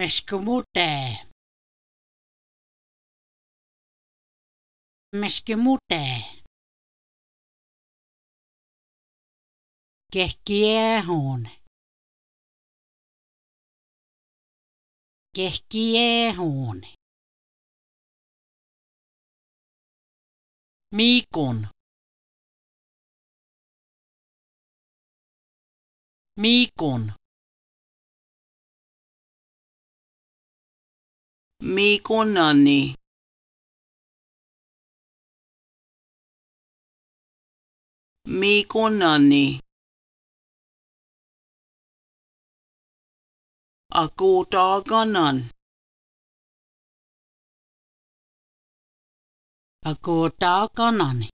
Meskumute. Meskemute. Kehkiehun. Kehkiehun. Miikun. Miikun. Mi konani. Mi konani. A ko ta ganan. A ko kota kanani.